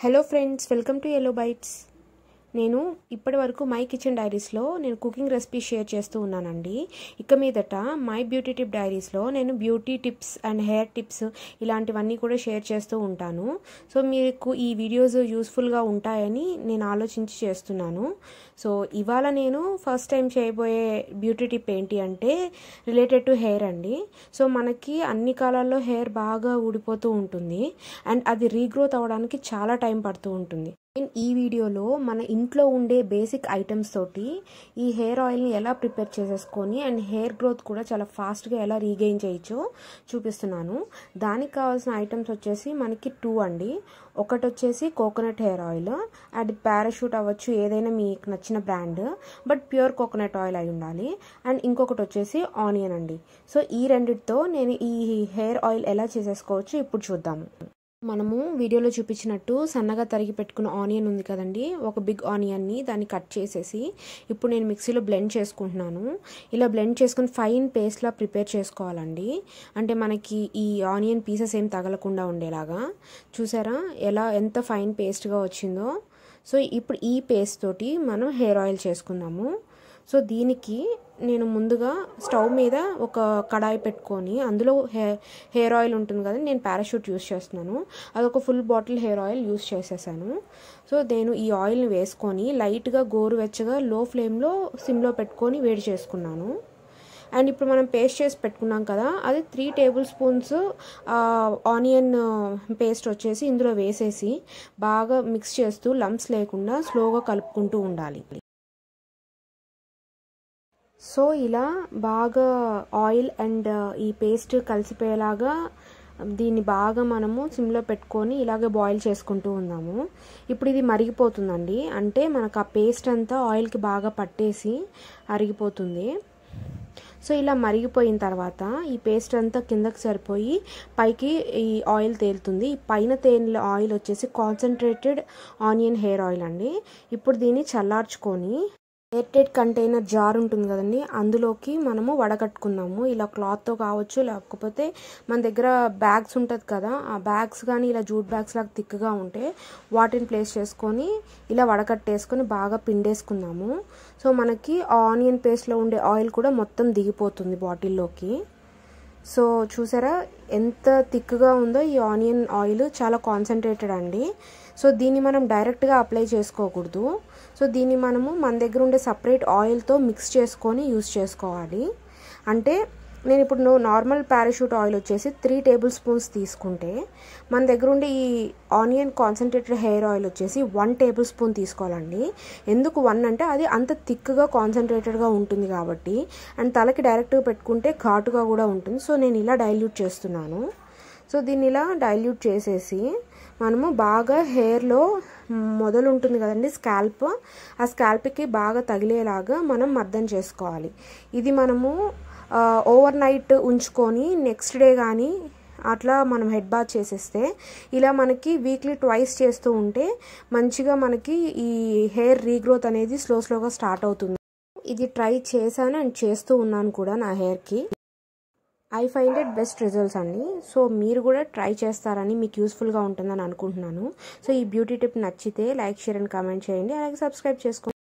hello friends welcome to Yellow Bytes నేను ఇప్పటి వరకు మై కిచెన్ డైరీస్లో నేను కుకింగ్ రెసిపీస్ షేర్ చేస్తూ ఉన్నానండి ఇక మీదట మై బ్యూటీ టిప్ డైరీస్లో నేను beauty tips and hair tips ఇలాంటివన్నీ కూడా షేర్ చేస్తూ ఉంటాను సో మీకు ఈ వీడియోస్ యూస్ఫుల్గా ఉంటాయని నేను ఆలోచించి చేస్తున్నాను సో ఇవాళ నేను ఫస్ట్ టైం చేయబోయే బ్యూటీ టిప్ ఏంటి అంటే రిలేటెడ్ టు హెయిర్ అండి సో మనకి అన్ని కాలాల్లో హెయిర్ బాగా ఊడిపోతూ ఉంటుంది అండ్ అది రీగ్రోత్ అవ్వడానికి చాలా టైం పడుతూ ఉంటుంది నేను ఈ వీడియోలో మన ఇంట్లో ఉండే బేసిక్ ఐటమ్స్ తోటి ఈ హెయిర్ ఆయిల్ని ఎలా ప్రిపేర్ చేసేసుకొని అండ్ హెయిర్ గ్రోత్ కూడా చాలా ఫాస్ట్గా ఎలా రీగెయిన్ చేయొచ్చో చూపిస్తున్నాను దానికి కావాల్సిన ఐటమ్స్ వచ్చేసి మనకి టూ అండి ఒకటి వచ్చేసి coconut hair oil and Parachute అవ్వచ్చు ఏదైనా మీకు నచ్చిన వచ్చిన brand but pure coconut oil అయి ఉండాలి అండ్ ఇంకొకటి వచ్చేసి ఆనియన్ అండి సో ఈ రెండిటితో నేను ఈ హెయిర్ ఆయిల్ ఎలా చేసేసుకోవచ్చు ఇప్పుడు చూద్దాము మనము వీడియోలో చూపించినట్టు సన్నగా తరిగి పెట్టుకున్న ఆనియన్ ఉంది కదండి ఒక బిగ్ ఆనియన్ని దాన్ని కట్ చేసేసి ఇప్పుడు నేను మిక్సీలో బ్లెండ్ చేసుకుంటున్నాను ఇలా బ్లెండ్ చేసుకుని ఫైన్ పేస్ట్లా ప్రిపేర్ చేసుకోవాలండి అంటే మనకి ఈ ఆనియన్ పీసెస్ ఏం తగలకుండా ఉండేలాగా చూసారా ఎలా ఎంత ఫైన్ పేస్ట్గా వచ్చిందో సో ఇప్పుడు ఈ పేస్ట్ తోటి మనం హెయిర్ ఆయిల్ చేసుకుందాము సో దీనికి నేను ముందుగా స్టవ్ మీద ఒక కడాయి పెట్టుకొని అందులో హెయిర్ హెయిర్ ఆయిల్ ఉంటుంది కదా నేను పారాషూట్ యూస్ చేస్తున్నాను అది ఒక full bottle hair oil use చేసేసాను సో నేను ఈ ఆయిల్ని వేసుకొని లైట్గా గోరువెచ్చగా లో ఫ్లేమ్లో సిమ్లో పెట్టుకొని వేడి చేసుకున్నాను అండ్ ఇప్పుడు మనం పేస్ట్ చేసి పెట్టుకున్నాం కదా అది three tablespoons onion paste వచ్చేసి ఇందులో వేసేసి బాగా మిక్స్ చేస్తూ లంప్స్ లేకుండా స్లోగా కలుపుకుంటూ ఉండాలి సో ఇలా బాగా ఆయిల్ అండ్ ఈ పేస్ట్ కలిసిపోయేలాగా దీన్ని బాగా మనము సిమ్లో పెట్టుకొని ఇలాగే బాయిల్ చేసుకుంటూ ఉన్నాము ఇప్పుడు ఇది మరిగిపోతుందండి అంటే మనకు ఆ పేస్ట్ అంతా ఆయిల్కి బాగా పట్టేసి అరిగిపోతుంది సో ఇలా మరిగిపోయిన తర్వాత ఈ పేస్ట్ అంతా కిందకి సరిపోయి పైకి ఈ ఆయిల్ తేలుతుంది పైన తేనె ఆయిల్ వచ్చేసి కాన్సన్ట్రేటెడ్ ఆనియన్ హెయిర్ ఆయిల్ అండి ఇప్పుడు దీన్ని చల్లార్చుకొని ఎయిర్టెడ్ కంటైనర్ జార్ ఉంటుంది కదండి అందులోకి మనము వడగట్టుకుందాము ఇలా క్లాత్తో కావచ్చు లేకపోతే మన దగ్గర బ్యాగ్స్ ఉంటుంది కదా ఆ బ్యాగ్స్ కానీ ఇలా జూట్ బ్యాగ్స్ లాగా థిక్గా ఉంటే వాటిని ప్లేస్ చేసుకొని ఇలా వడకట్టేసుకొని బాగా పిండేసుకుందాము సో మనకి ఆనియన్ పేస్ట్లో ఉండే ఆయిల్ కూడా మొత్తం దిగిపోతుంది బాటిల్లోకి సో చూసారా ఎంత థిక్గా ఉందో ఈ ఆనియన్ ఆయిల్ చాలా కాన్సన్ట్రేటెడ్ అండి సో దీన్ని మనం డైరెక్ట్గా అప్లై చేసుకోకూడదు సో దీన్ని మనము మన దగ్గర ఉండే సపరేట్ ఆయిల్తో మిక్స్ చేసుకొని యూస్ చేసుకోవాలి అంటే నేను ఇప్పుడు నార్మల్ పారాషూట్ ఆయిల్ వచ్చేసి త్రీ టేబుల్ స్పూన్స్ తీసుకుంటే మన దగ్గర ఉండి ఈ ఆనియన్ కాన్సన్ట్రేటెడ్ హెయిర్ ఆయిల్ వచ్చేసి వన్ టేబుల్ స్పూన్ తీసుకోవాలండి ఎందుకు వన్ అంటే అది అంత థిక్గా కాన్సన్ట్రేటెడ్గా ఉంటుంది కాబట్టి అండ్ తలకి డైరెక్ట్గా పెట్టుకుంటే ఘాటుగా కూడా ఉంటుంది సో నేను ఇలా డైల్యూట్ చేస్తున్నాను సో దీన్ని ఇలా డైల్యూట్ చేసేసి మనము బాగా హెయిర్లో మొదలు ఉంటుంది కదండి స్కాల్ప్ ఆ స్కాల్ప్కి బాగా తగిలేలాగా మనం అర్థం చేసుకోవాలి ఇది మనము ఓవర్ నైట్ ఉంచుకొని నెక్స్ట్ డే కానీ అట్లా మనం హెడ్ బాత్ చేసేస్తే ఇలా మనకి వీక్లీ ట్వైస్ చేస్తూ ఉంటే మంచిగా మనకి ఈ హెయిర్ రీగ్రోత్ అనేది స్లో స్లోగా స్టార్ట్ అవుతుంది ఇది ట్రై చేశాను అండ్ చేస్తూ ఉన్నాను కూడా నా హెయిర్కి I find it best results అండి సో మీరు కూడా ట్రై చేస్తారని మీకు యూస్ఫుల్గా ఉంటుందని అనుకుంటున్నాను సో ఈ బ్యూటీ టిప్ నచ్చితే లైక్ షేర్ అండ్ కామెంట్ చేయండి అలాగే సబ్స్క్రైబ్ చేసుకోండి